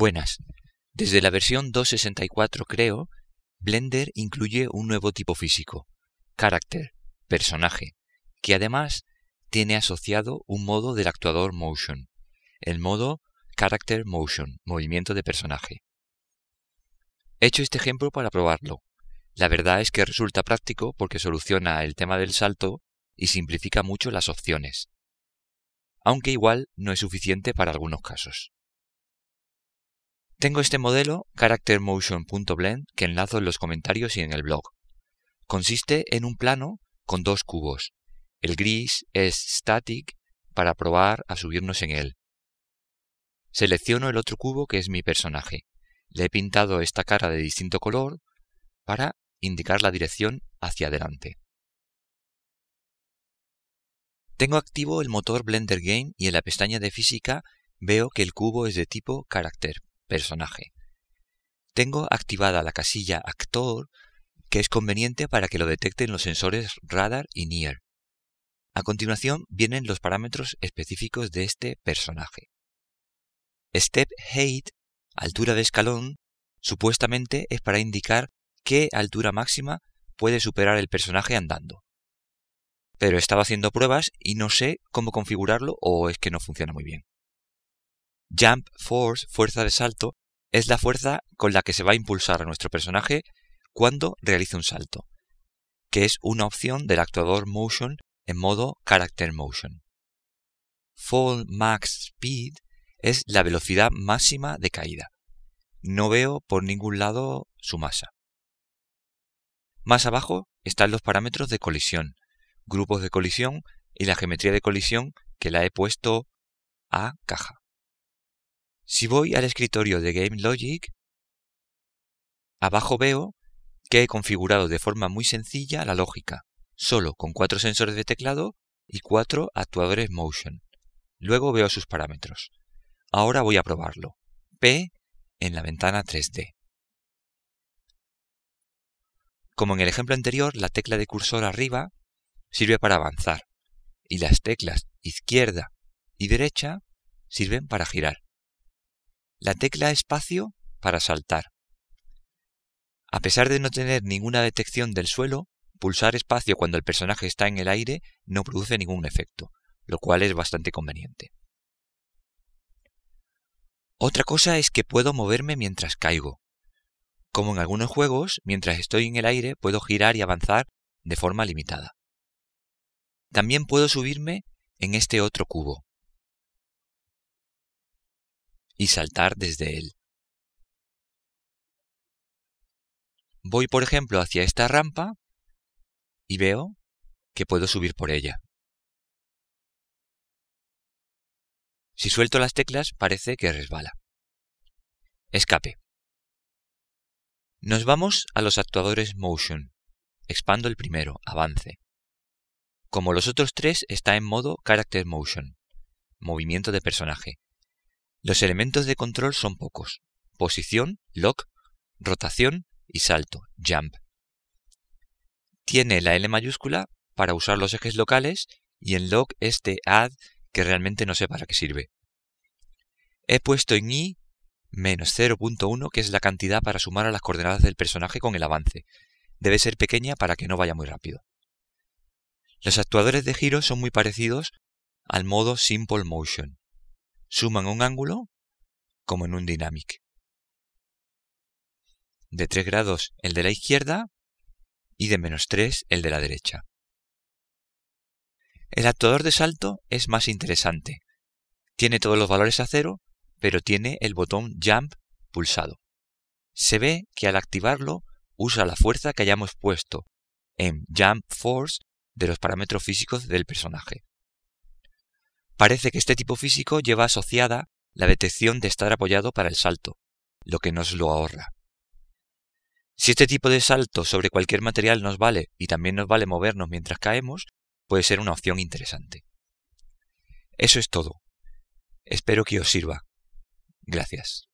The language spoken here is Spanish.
Buenas. Desde la versión 2.64 creo, Blender incluye un nuevo tipo físico, Character, personaje, que además tiene asociado un modo del actuador Motion, el modo Character Motion, movimiento de personaje. He hecho este ejemplo para probarlo. La verdad es que resulta práctico porque soluciona el tema del salto y simplifica mucho las opciones. Aunque igual no es suficiente para algunos casos. Tengo este modelo charactermotion.blend que enlazo en los comentarios y en el blog. Consiste en un plano con dos cubos. El gris es static para probar a subirnos en él. Selecciono el otro cubo que es mi personaje. Le he pintado esta cara de distinto color para indicar la dirección hacia adelante. Tengo activo el motor Blender Game y en la pestaña de física veo que el cubo es de tipo carácter personaje. Tengo activada la casilla actor que es conveniente para que lo detecten los sensores radar y Near. A continuación vienen los parámetros específicos de este personaje. Step height, altura de escalón, supuestamente es para indicar qué altura máxima puede superar el personaje andando. Pero estaba haciendo pruebas y no sé cómo configurarlo o es que no funciona muy bien. Jump Force, fuerza de salto, es la fuerza con la que se va a impulsar a nuestro personaje cuando realice un salto, que es una opción del actuador Motion en modo Character Motion. Fall Max Speed es la velocidad máxima de caída. No veo por ningún lado su masa. Más abajo están los parámetros de colisión, grupos de colisión y la geometría de colisión que la he puesto a caja. Si voy al escritorio de GameLogic, abajo veo que he configurado de forma muy sencilla la lógica, solo con cuatro sensores de teclado y cuatro actuadores motion. Luego veo sus parámetros. Ahora voy a probarlo. P en la ventana 3D. Como en el ejemplo anterior, la tecla de cursor arriba sirve para avanzar y las teclas izquierda y derecha sirven para girar la tecla espacio para saltar. A pesar de no tener ninguna detección del suelo, pulsar espacio cuando el personaje está en el aire no produce ningún efecto, lo cual es bastante conveniente. Otra cosa es que puedo moverme mientras caigo. Como en algunos juegos, mientras estoy en el aire puedo girar y avanzar de forma limitada. También puedo subirme en este otro cubo, y saltar desde él. Voy, por ejemplo, hacia esta rampa y veo que puedo subir por ella. Si suelto las teclas parece que resbala. Escape. Nos vamos a los actuadores Motion. Expando el primero, avance. Como los otros tres está en modo Character Motion, movimiento de personaje, los elementos de control son pocos. Posición, lock, rotación y salto, jump. Tiene la L mayúscula para usar los ejes locales y en lock este add que realmente no sé para qué sirve. He puesto en Y menos 0.1 que es la cantidad para sumar a las coordenadas del personaje con el avance. Debe ser pequeña para que no vaya muy rápido. Los actuadores de giro son muy parecidos al modo Simple Motion suman un ángulo como en un dynamic. De 3 grados el de la izquierda y de menos 3 el de la derecha. El actuador de salto es más interesante. Tiene todos los valores a cero, pero tiene el botón Jump pulsado. Se ve que al activarlo usa la fuerza que hayamos puesto en Jump Force de los parámetros físicos del personaje. Parece que este tipo físico lleva asociada la detección de estar apoyado para el salto, lo que nos lo ahorra. Si este tipo de salto sobre cualquier material nos vale y también nos vale movernos mientras caemos, puede ser una opción interesante. Eso es todo. Espero que os sirva. Gracias.